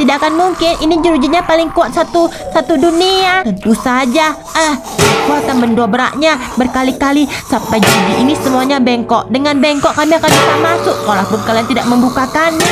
Tidak akan mungkin. Ini jerujinya paling kuat satu satu dunia. Tentu saja. Ah, aku akan mendobraknya berkali-kali sampai jadi ini semuanya bengkok. Dengan bengkok kami akan bisa masuk kalaupun kalian tidak membukakannya.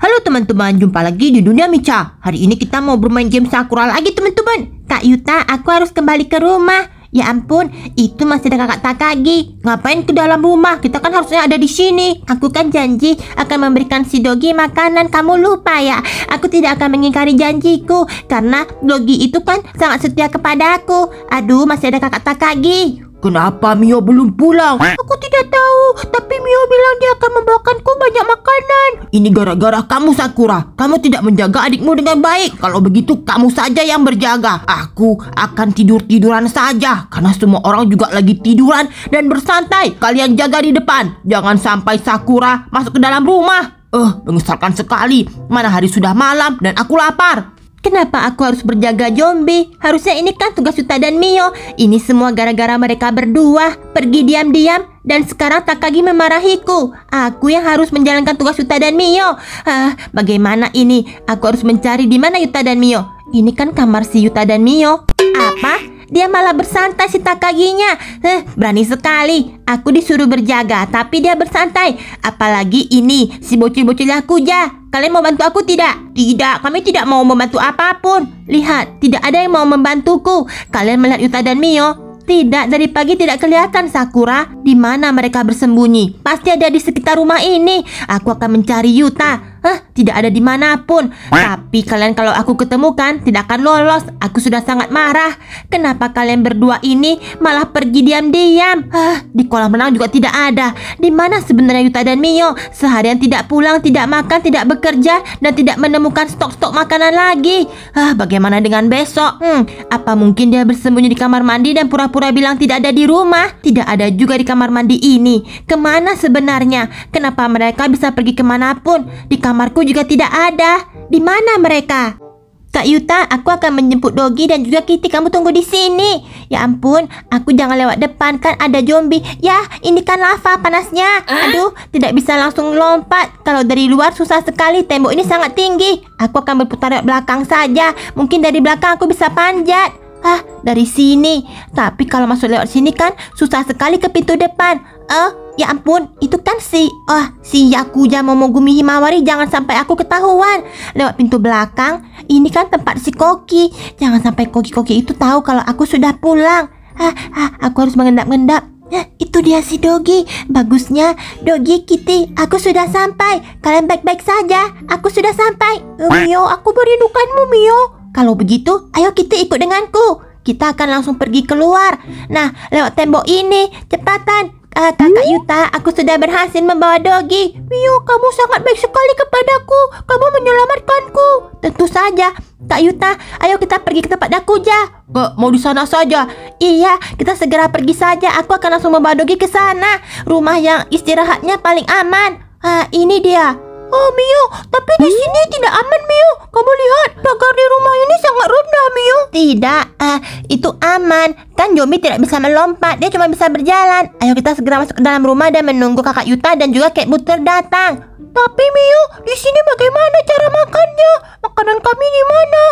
Halo teman-teman, jumpa lagi di Dunia Mica. Hari ini kita mau bermain game Sakura lagi teman-teman. Kak Yuta, aku harus kembali ke rumah. Ya ampun, itu masih ada kakak Takagi. Ngapain ke dalam rumah? Kita kan harusnya ada di sini. Aku kan janji akan memberikan si Dogi makanan. Kamu lupa ya? Aku tidak akan mengingkari janjiku karena Dogi itu kan sangat setia kepadaku. Aduh, masih ada kakak Takagi. Kenapa Mio belum pulang? Aku tidak tahu, tapi Mio bilang dia akan membawakanku banyak makanan. Ini gara-gara kamu Sakura. Kamu tidak menjaga adikmu dengan baik. Kalau begitu kamu saja yang berjaga. Aku akan tidur-tiduran saja karena semua orang juga lagi tiduran dan bersantai. Kalian jaga di depan. Jangan sampai Sakura masuk ke dalam rumah. Eh, uh, mengesalkan sekali. Mana hari sudah malam dan aku lapar. Kenapa aku harus berjaga zombie? Harusnya ini kan tugas Yuta dan Mio. Ini semua gara-gara mereka berdua pergi diam-diam dan sekarang Takagi memarahiku. Aku yang harus menjalankan tugas Yuta dan Mio. Ah, bagaimana ini? Aku harus mencari di mana Yuta dan Mio. Ini kan kamar si Yuta dan Mio. Apa? Dia malah bersantai si Takaginya. Heh, berani sekali. Aku disuruh berjaga, tapi dia bersantai. Apalagi ini, si bocil-bocil aku ya. Kalian mau bantu aku tidak? Tidak, kami tidak mau membantu apapun. Lihat, tidak ada yang mau membantuku. Kalian melihat Yuta dan Mio? Tidak, dari pagi tidak kelihatan Sakura. Di mana mereka bersembunyi? Pasti ada di sekitar rumah ini. Aku akan mencari Yuta. Hah, tidak ada di dimanapun. Tapi kalian kalau aku ketemukan tidak akan lolos. Aku sudah sangat marah. Kenapa kalian berdua ini malah pergi diam-diam? Hah, di kolam renang juga tidak ada. Di mana sebenarnya Yuta dan Mio? Seharian tidak pulang, tidak makan, tidak bekerja, dan tidak menemukan stok-stok makanan lagi. Hah, bagaimana dengan besok? Hmm, apa mungkin dia bersembunyi di kamar mandi dan pura-pura bilang tidak ada di rumah? Tidak ada juga di kamar mandi ini. Kemana sebenarnya? Kenapa mereka bisa pergi kemanapun? Di kamarku juga tidak ada. Di mana mereka? Kak Yuta, aku akan menjemput Dogi dan juga Kitty. Kamu tunggu di sini. Ya ampun, aku jangan lewat depan kan ada zombie. Ya, ini kan lava panasnya. Aduh, tidak bisa langsung lompat. Kalau dari luar susah sekali. Tembok ini sangat tinggi. Aku akan berputar lewat belakang saja. Mungkin dari belakang aku bisa panjat. Ah, dari sini. Tapi kalau masuk lewat sini kan susah sekali ke pintu depan. Eh, Ya ampun, itu kan si... Oh, si Yakuza Momogumi Himawari jangan sampai aku ketahuan. Lewat pintu belakang, ini kan tempat si Koki. Jangan sampai Koki-Koki itu tahu kalau aku sudah pulang. Ah, ah, aku harus mengendap-endap. itu dia si Dogi. Bagusnya, Dogi Kitty, aku sudah sampai. Kalian baik-baik saja. Aku sudah sampai. Eh, Mio, aku merindukanmu, Mio. Kalau begitu, ayo kita ikut denganku. Kita akan langsung pergi keluar. Nah, lewat tembok ini, cepatan. Uh, kakak hmm? Yuta, aku sudah berhasil membawa Dogi. Mio, kamu sangat baik sekali kepadaku. Kamu menyelamatkanku. Tentu saja. Kak Yuta, ayo kita pergi ke tempat Dakuja. Gak eh, mau di sana saja. Iya, kita segera pergi saja. Aku akan langsung membawa Dogi ke sana. Rumah yang istirahatnya paling aman. Ah, uh, ini dia. Oh Mio, tapi di hmm? sini tidak aman Mio. Kamu lihat pagar di rumah ini sangat rendah Mio. Tidak, uh, itu aman. Kan Yomi tidak bisa melompat, dia cuma bisa berjalan. Ayo kita segera masuk ke dalam rumah dan menunggu kakak Yuta dan juga Kate Butter datang. Tapi Mio, di sini bagaimana cara makannya? Makanan kami di mana?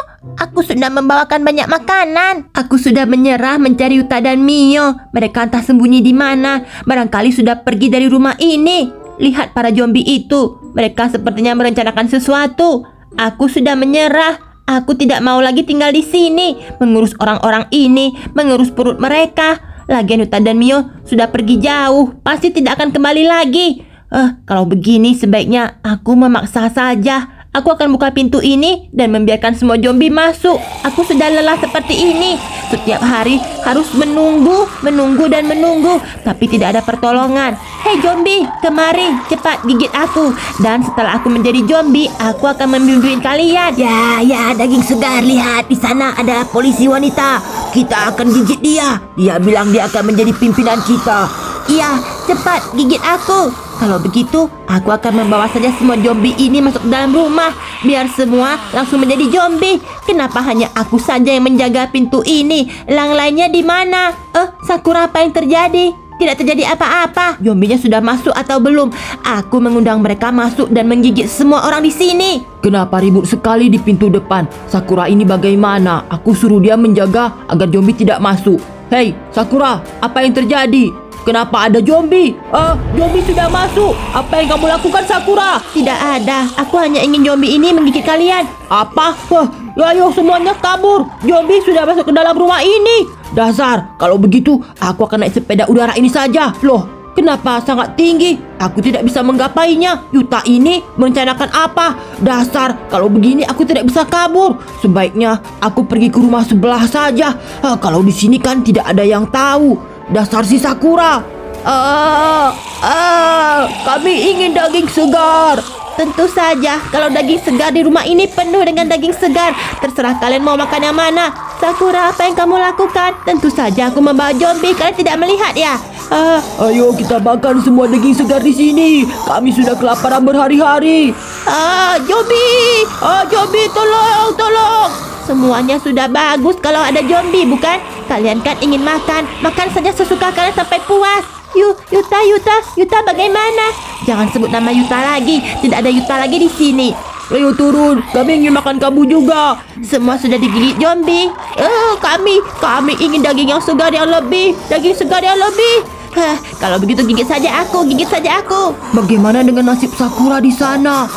Aku sudah membawakan banyak makanan. Aku sudah menyerah mencari Yuta dan Mio. Mereka entah sembunyi di mana. Barangkali sudah pergi dari rumah ini. Lihat para zombie itu. Mereka sepertinya merencanakan sesuatu. Aku sudah menyerah. Aku tidak mau lagi tinggal di sini, mengurus orang-orang ini, mengurus perut mereka. Lagian Yuta dan Mio sudah pergi jauh, pasti tidak akan kembali lagi. Eh, kalau begini sebaiknya aku memaksa saja. Aku akan buka pintu ini dan membiarkan semua zombie masuk. Aku sudah lelah seperti ini. Setiap hari harus menunggu, menunggu dan menunggu, tapi tidak ada pertolongan. Hei zombie, kemari, cepat gigit aku. Dan setelah aku menjadi zombie, aku akan membimbing kalian. Ya, ya, daging segar, lihat di sana ada polisi wanita. Kita akan gigit dia. Dia bilang dia akan menjadi pimpinan kita. Iya, cepat gigit aku. Kalau begitu, aku akan membawa saja semua zombie ini masuk dalam rumah. Biar semua langsung menjadi zombie. Kenapa hanya aku saja yang menjaga pintu ini? Lang lainnya di mana? Eh, Sakura apa yang terjadi? Tidak terjadi apa-apa. Zombinya sudah masuk atau belum? Aku mengundang mereka masuk dan menggigit semua orang di sini. Kenapa ribut sekali di pintu depan? Sakura ini bagaimana? Aku suruh dia menjaga agar zombie tidak masuk. Hei, Sakura, apa yang terjadi? Kenapa ada zombie? Eh, uh, zombie sudah masuk. Apa yang kamu lakukan, Sakura? Tidak ada. Aku hanya ingin zombie ini menggigit kalian. Apa? Wah, ayo semuanya kabur. Zombie sudah masuk ke dalam rumah ini. Dasar, kalau begitu aku akan naik sepeda udara ini saja. Loh, Kenapa sangat tinggi? Aku tidak bisa menggapainya. Yuta ini merencanakan apa? Dasar, kalau begini aku tidak bisa kabur. Sebaiknya aku pergi ke rumah sebelah saja. Ha, ah, kalau di sini kan tidak ada yang tahu. Dasar si Sakura. Ah, ah, kami ingin daging segar. Tentu saja, kalau daging segar di rumah ini penuh dengan daging segar. Terserah kalian mau makan yang mana. Sakura, apa yang kamu lakukan? Tentu saja aku membawa zombie. Kalian tidak melihat ya? Ah, ayo kita makan semua daging segar di sini. Kami sudah kelaparan berhari-hari. Ah, zombie! Ah, zombie, tolong, tolong! Semuanya sudah bagus kalau ada zombie, bukan? Kalian kan ingin makan. Makan saja sesuka kalian sampai puas. Yu, Yuta, Yuta, Yuta bagaimana? Jangan sebut nama Yuta lagi. Tidak ada Yuta lagi di sini. Ayo turun, kami ingin makan kamu juga. Semua sudah digigit zombie. Eh, kami, kami ingin daging yang segar yang lebih, daging segar yang lebih. Hah, kalau begitu gigit saja aku, gigit saja aku. Bagaimana dengan nasib Sakura di sana?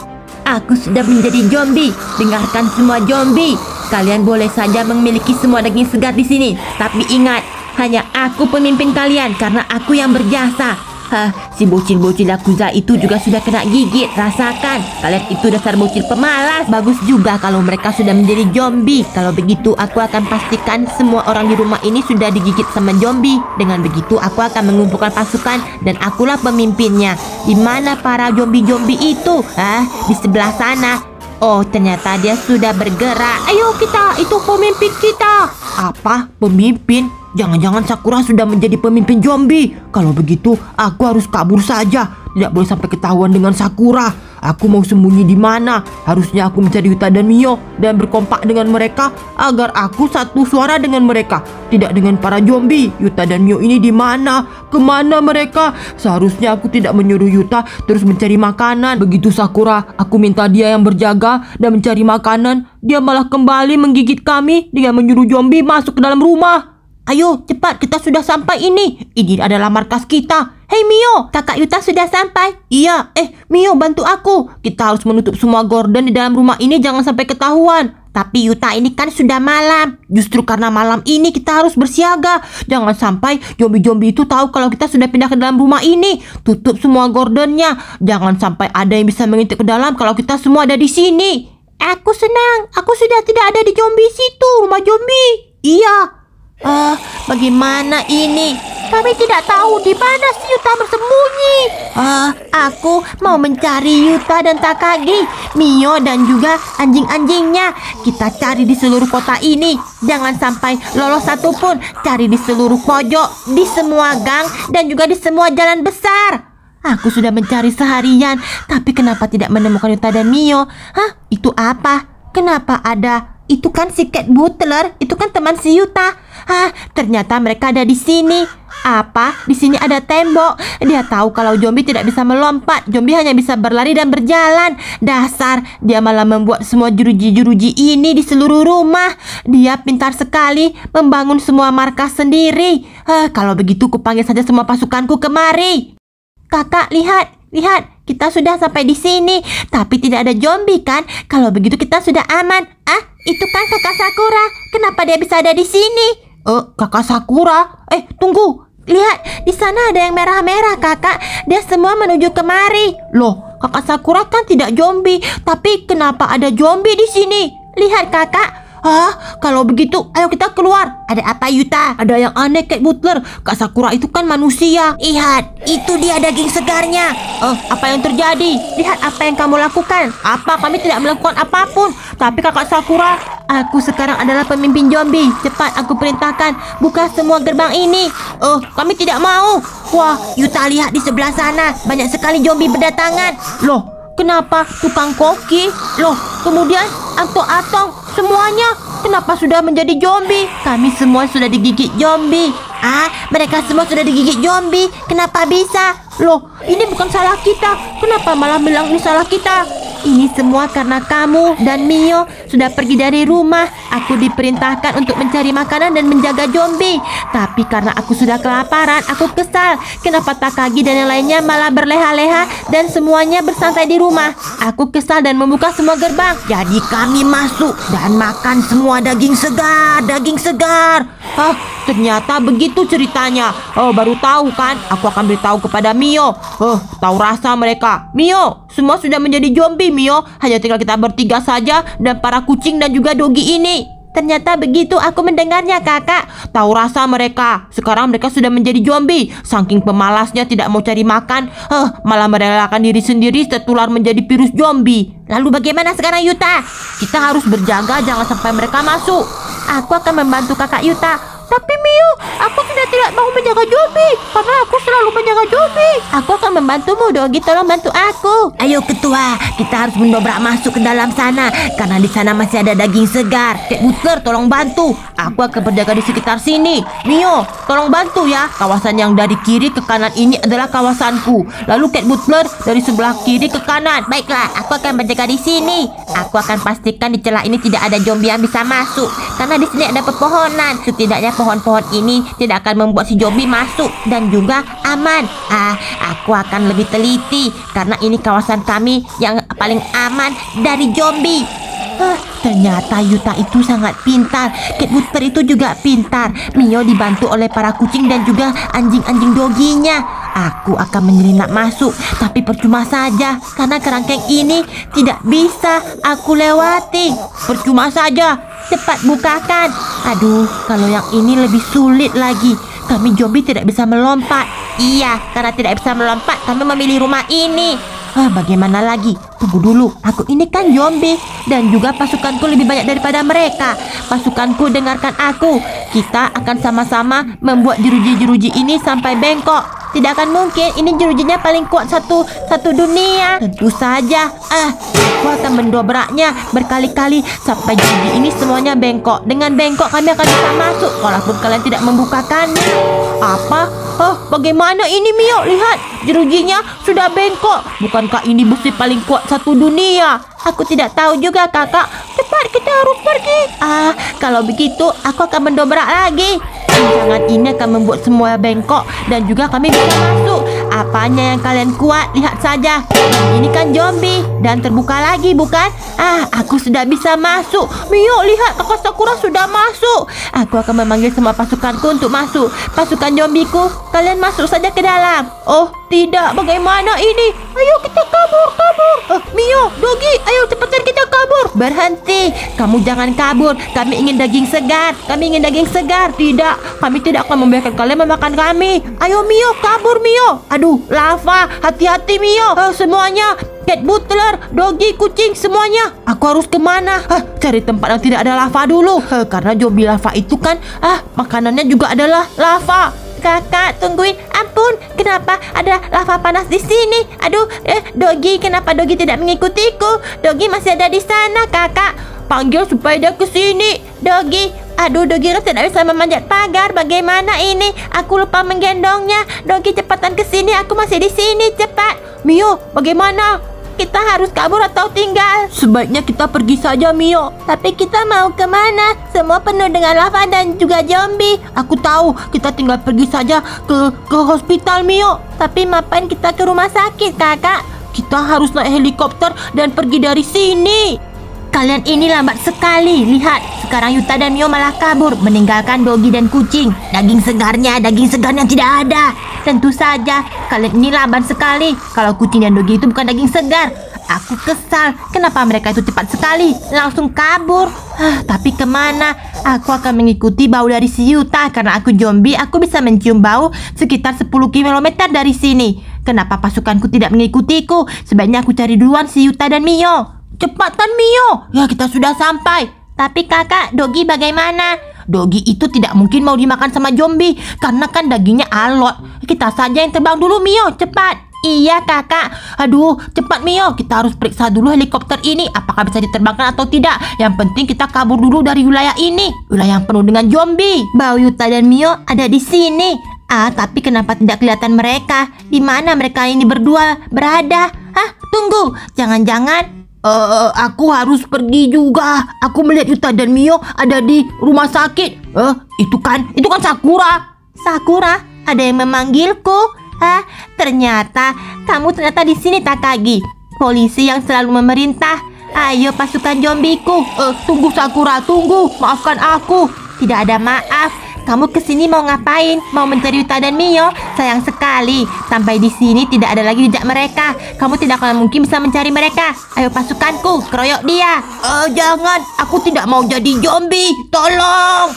Aku sudah menjadi zombie. Dengarkan semua zombie. Kalian boleh saja memiliki semua daging segar di sini, tapi ingat, hanya aku pemimpin kalian karena aku yang berjasa. Hah, si bocil-bocil Yakuza itu juga sudah kena gigit. Rasakan, kalian itu dasar bocil pemalas. Bagus juga kalau mereka sudah menjadi zombie. Kalau begitu, aku akan pastikan semua orang di rumah ini sudah digigit sama zombie. Dengan begitu, aku akan mengumpulkan pasukan dan akulah pemimpinnya. Di mana para zombie-zombie itu? Hah, di sebelah sana. Oh, ternyata dia sudah bergerak. Ayo kita, itu pemimpin kita. Apa? Pemimpin? Jangan-jangan Sakura sudah menjadi pemimpin zombie. Kalau begitu, aku harus kabur saja. Tidak boleh sampai ketahuan dengan Sakura. Aku mau sembunyi di mana? Harusnya aku mencari Yuta dan Mio dan berkompak dengan mereka agar aku satu suara dengan mereka. Tidak dengan para zombie. Yuta dan Mio ini di mana? Kemana mereka? Seharusnya aku tidak menyuruh Yuta terus mencari makanan. Begitu Sakura, aku minta dia yang berjaga dan mencari makanan. Dia malah kembali menggigit kami dengan menyuruh zombie masuk ke dalam rumah. Ayo, cepat, kita sudah sampai ini. Ini adalah markas kita. Hei Mio, kakak Yuta sudah sampai. Iya, eh Mio bantu aku. Kita harus menutup semua gorden di dalam rumah ini jangan sampai ketahuan. Tapi Yuta ini kan sudah malam. Justru karena malam ini kita harus bersiaga. Jangan sampai zombie-zombie itu tahu kalau kita sudah pindah ke dalam rumah ini. Tutup semua gordennya. Jangan sampai ada yang bisa mengintip ke dalam kalau kita semua ada di sini. Aku senang. Aku sudah tidak ada di zombie situ, rumah zombie. Iya, uh, bagaimana ini? Kami tidak tahu di mana si Yuta bersembunyi. uh, aku mau mencari Yuta dan Takagi, Mio dan juga anjing-anjingnya. Kita cari di seluruh kota ini. Jangan sampai lolos satupun Cari di seluruh pojok, di semua gang dan juga di semua jalan besar. Aku sudah mencari seharian, tapi kenapa tidak menemukan Yuta dan Mio? Hah? Itu apa? Kenapa ada itu kan si Cat Butler, itu kan teman si Yuta. Hah, ternyata mereka ada di sini. Apa? Di sini ada tembok. Dia tahu kalau zombie tidak bisa melompat. Zombie hanya bisa berlari dan berjalan. Dasar, dia malah membuat semua jeruji-jeruji ini di seluruh rumah. Dia pintar sekali membangun semua markas sendiri. Hah, kalau begitu kupanggil saja semua pasukanku kemari. Kakak, lihat, lihat, kita sudah sampai di sini, tapi tidak ada zombie kan? Kalau begitu kita sudah aman. Ah, itu kan kakak Sakura. Kenapa dia bisa ada di sini? Eh, kakak Sakura? Eh, tunggu. Lihat, di sana ada yang merah-merah, kakak. Dia semua menuju kemari. Loh, kakak Sakura kan tidak zombie. Tapi kenapa ada zombie di sini? Lihat, kakak. Hah? kalau begitu, ayo kita keluar. Ada apa, Yuta? Ada yang aneh, kayak Butler. Kak Sakura itu kan manusia. Lihat, itu dia daging segarnya. Eh, apa yang terjadi? Lihat apa yang kamu lakukan. Apa? Kami tidak melakukan apapun. Tapi kakak Sakura, aku sekarang adalah pemimpin zombie. Cepat, aku perintahkan. Buka semua gerbang ini. Eh, kami tidak mau. Wah, Yuta lihat di sebelah sana. Banyak sekali zombie berdatangan. Loh, kenapa tukang koki? Loh, kemudian Anto atong semuanya, kenapa sudah menjadi zombie? Kami semua sudah digigit zombie. Ah, mereka semua sudah digigit zombie. Kenapa bisa? Loh, ini bukan salah kita. Kenapa malah bilang ini salah kita? Ini semua karena kamu dan Mio sudah pergi dari rumah. Aku diperintahkan untuk mencari makanan dan menjaga zombie. Tapi karena aku sudah kelaparan, aku kesal. Kenapa Takagi dan yang lainnya malah berleha-leha dan semuanya bersantai di rumah. Aku kesal dan membuka semua gerbang. Jadi kami masuk dan makan semua daging segar, daging segar. Hah, ternyata begitu ceritanya. Oh, baru tahu kan? Aku akan beritahu kepada Mio. Oh, tahu rasa mereka. Mio, semua sudah menjadi zombie. Mio. Hanya tinggal kita bertiga saja dan para kucing dan juga dogi ini. Ternyata begitu aku mendengarnya kakak Tahu rasa mereka Sekarang mereka sudah menjadi zombie Saking pemalasnya tidak mau cari makan eh, Malah merelakan diri sendiri tertular menjadi virus zombie Lalu bagaimana sekarang Yuta? Kita harus berjaga jangan sampai mereka masuk Aku akan membantu kakak Yuta tapi Miu, aku tidak tidak mau menjaga Jobi karena aku selalu menjaga Jobi. Aku akan membantumu, Dogi. Tolong bantu aku. Ayo ketua, kita harus mendobrak masuk ke dalam sana karena di sana masih ada daging segar. Kek Butler, tolong bantu. Aku akan berjaga di sekitar sini. Mio, tolong bantu ya. Kawasan yang dari kiri ke kanan ini adalah kawasanku. Lalu Kate Butler dari sebelah kiri ke kanan. Baiklah, aku akan berjaga di sini. Aku akan pastikan di celah ini tidak ada zombie yang bisa masuk karena di sini ada pepohonan. Setidaknya pohon-pohon ini tidak akan membuat si zombie masuk dan juga aman. Ah, aku akan lebih teliti karena ini kawasan kami yang paling aman dari zombie. Ah, ternyata Yuta itu sangat pintar. Kit Butter itu juga pintar. Mio dibantu oleh para kucing dan juga anjing-anjing doginya. Aku akan menyelinap masuk, tapi percuma saja karena kerangkeng ini tidak bisa aku lewati. Percuma saja, Cepat bukakan. Aduh, kalau yang ini lebih sulit lagi. Kami zombie tidak bisa melompat. Iya, karena tidak bisa melompat, kami memilih rumah ini. Ah, bagaimana lagi? Tunggu dulu, aku ini kan zombie dan juga pasukanku lebih banyak daripada mereka. Pasukanku dengarkan aku. Kita akan sama-sama membuat jeruji-jeruji ini sampai bengkok. Tidak akan mungkin ini jerujinya paling kuat satu satu dunia. Tentu saja. Ah, kekuatan mendobraknya berkali-kali sampai gigi ini semuanya bengkok. Dengan bengkok kami akan bisa masuk walaupun kalian tidak membukakannya. Apa? Oh, bagaimana ini Mio? Lihat, jerujinya sudah bengkok. Bukankah ini besi paling kuat satu dunia? Aku tidak tahu juga kakak cepat, kita harus pergi. Ah, kalau begitu aku akan mendobrak lagi. Jangan ini akan membuat semua bengkok dan juga kami bisa masuk. Apanya yang kalian kuat, lihat saja. Ini kan zombie dan terbuka lagi, bukan? Ah, aku sudah bisa masuk. Mio, lihat kakak Sakura sudah masuk. Aku akan memanggil semua pasukanku untuk masuk. Pasukan zombiku, kalian masuk saja ke dalam. Oh, tidak. Bagaimana ini? Ayo kita kabur, kabur. Eh, Mio, Dogi, ayo cepat Berhenti! Kamu jangan kabur! Kami ingin daging segar! Kami ingin daging segar! Tidak! Kami tidak akan membiarkan kalian memakan kami! Ayo Mio, kabur Mio! Aduh, lava! Hati-hati Mio! Oh, semuanya! Cat Butler, Doggy, kucing, semuanya. Aku harus kemana? Hah, eh, cari tempat yang tidak ada lava dulu. Hah, eh, karena zombie lava itu kan, ah, makanannya juga adalah lava kakak tungguin ampun kenapa ada lava panas di sini aduh eh, dogi kenapa dogi tidak mengikutiku dogi masih ada di sana kakak panggil supaya dia ke sini dogi aduh dogi tidak bisa memanjat pagar bagaimana ini aku lupa menggendongnya dogi cepatan ke sini aku masih di sini cepat Mio bagaimana kita harus kabur atau tinggal? Sebaiknya kita pergi saja, Mio. Tapi kita mau kemana? Semua penuh dengan lava dan juga zombie. Aku tahu, kita tinggal pergi saja ke ke hospital, Mio. Tapi mapan kita ke rumah sakit, kakak? Kita harus naik helikopter dan pergi dari sini. Kalian ini lambat sekali. Lihat, sekarang Yuta dan Mio malah kabur, meninggalkan Dogi dan kucing. Daging segarnya, daging segar yang tidak ada. Tentu saja, kalian ini lambat sekali. Kalau kucing dan Dogi itu bukan daging segar. Aku kesal, kenapa mereka itu cepat sekali, langsung kabur. Ah, tapi kemana? Aku akan mengikuti bau dari si Yuta, karena aku zombie, aku bisa mencium bau sekitar 10 km dari sini. Kenapa pasukanku tidak mengikutiku? Sebaiknya aku cari duluan si Yuta dan Mio. Cepatan Mio, ya kita sudah sampai. Tapi kakak, Dogi bagaimana? Dogi itu tidak mungkin mau dimakan sama zombie karena kan dagingnya alot. Kita saja yang terbang dulu Mio, cepat. Iya kakak Aduh cepat Mio Kita harus periksa dulu helikopter ini Apakah bisa diterbangkan atau tidak Yang penting kita kabur dulu dari wilayah ini Wilayah yang penuh dengan zombie Bau Yuta dan Mio ada di sini Ah tapi kenapa tidak kelihatan mereka Di mana mereka ini berdua berada Hah tunggu Jangan-jangan Uh, aku harus pergi juga. Aku melihat Yuta dan Mio ada di rumah sakit. Eh, uh, itu kan, itu kan Sakura. Sakura, ada yang memanggilku. Hah, ternyata kamu ternyata di sini Takagi. Polisi yang selalu memerintah. Ayo pasukan zombiku. Eh, uh, tunggu Sakura, tunggu. Maafkan aku. Tidak ada maaf. Kamu kesini mau ngapain? Mau mencari Uta dan Mio? Sayang sekali, sampai di sini tidak ada lagi jejak mereka. Kamu tidak akan mungkin bisa mencari mereka. Ayo pasukanku, keroyok dia. Oh, jangan, aku tidak mau jadi zombie. Tolong.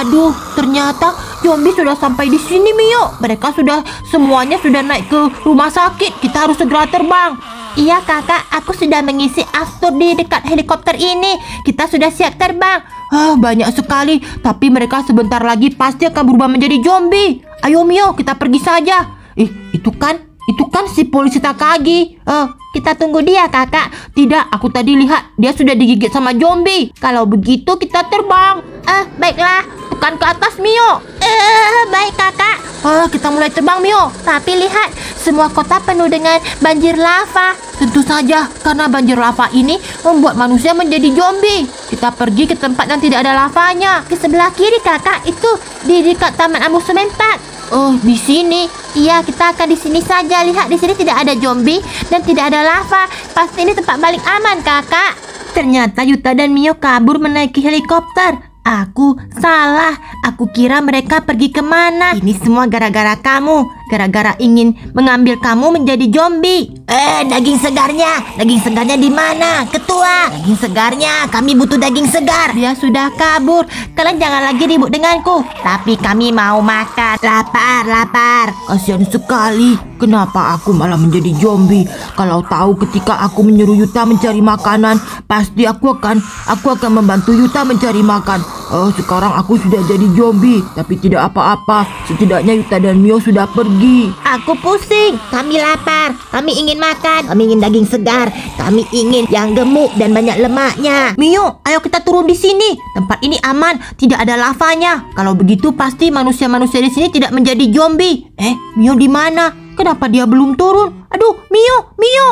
Aduh, ternyata zombie sudah sampai di sini, Mio. Mereka sudah semuanya sudah naik ke rumah sakit. Kita harus segera terbang. Iya kakak, aku sudah mengisi astur di dekat helikopter ini. Kita sudah siap terbang. Ah, banyak sekali, tapi mereka sebentar lagi pasti akan berubah menjadi zombie. Ayo Mio, kita pergi saja. Ih, itu kan, itu kan si polisi Takagi. Eh, kita tunggu dia kakak. Tidak, aku tadi lihat dia sudah digigit sama zombie. Kalau begitu kita terbang. Eh, baiklah. Bukan ke atas, Mio. Eh baik, kakak. Oh, kita mulai terbang, Mio. Tapi lihat, semua kota penuh dengan banjir lava. Tentu saja, karena banjir lava ini membuat manusia menjadi zombie. Kita pergi ke tempat yang tidak ada lavanya. Ke sebelah kiri, kakak, itu di dekat Taman Amusement Park. Oh, di sini. Iya, kita akan di sini saja. Lihat di sini tidak ada zombie dan tidak ada lava. Pasti ini tempat paling aman, Kakak. Ternyata Yuta dan Mio kabur menaiki helikopter. Aku salah. Aku kira mereka pergi kemana. Ini semua gara-gara kamu gara-gara ingin mengambil kamu menjadi zombie. Eh, daging segarnya, daging segarnya di mana? Ketua, daging segarnya, kami butuh daging segar. Dia sudah kabur. Kalian jangan lagi ribut denganku. Tapi kami mau makan. Lapar, lapar. Kasihan sekali. Kenapa aku malah menjadi zombie? Kalau tahu ketika aku menyuruh Yuta mencari makanan, pasti aku akan aku akan membantu Yuta mencari makan. Oh, sekarang aku sudah jadi zombie, tapi tidak apa-apa. Setidaknya Yuta dan Mio sudah pergi lagi. Aku pusing. Kami lapar. Kami ingin makan. Kami ingin daging segar. Kami ingin yang gemuk dan banyak lemaknya. Mio, ayo kita turun di sini. Tempat ini aman. Tidak ada lavanya. Kalau begitu pasti manusia-manusia di sini tidak menjadi zombie. Eh, Mio di mana? Kenapa dia belum turun? Aduh, Mio, Mio,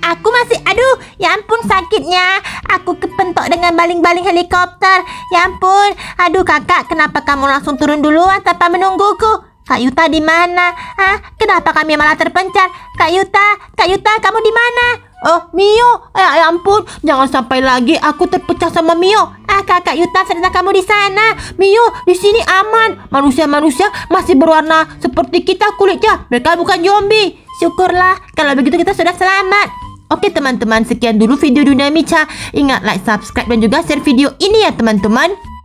aku masih aduh ya ampun sakitnya aku kepentok dengan baling-baling helikopter ya ampun aduh kakak kenapa kamu langsung turun duluan tanpa menungguku Kak Yuta di mana? Ah, kenapa kami malah terpencar? Kak Yuta, Kak Yuta, kamu di mana? Oh, Mio, eh, ya ampun, jangan sampai lagi aku terpecah sama Mio. Ah, kakak Yuta, ternyata kamu di sana. Mio, di sini aman. Manusia-manusia masih berwarna seperti kita kulitnya. Mereka bukan zombie. Syukurlah, kalau begitu kita sudah selamat. Oke teman-teman, sekian dulu video Dunia Mica. Ingat like, subscribe, dan juga share video ini ya teman-teman.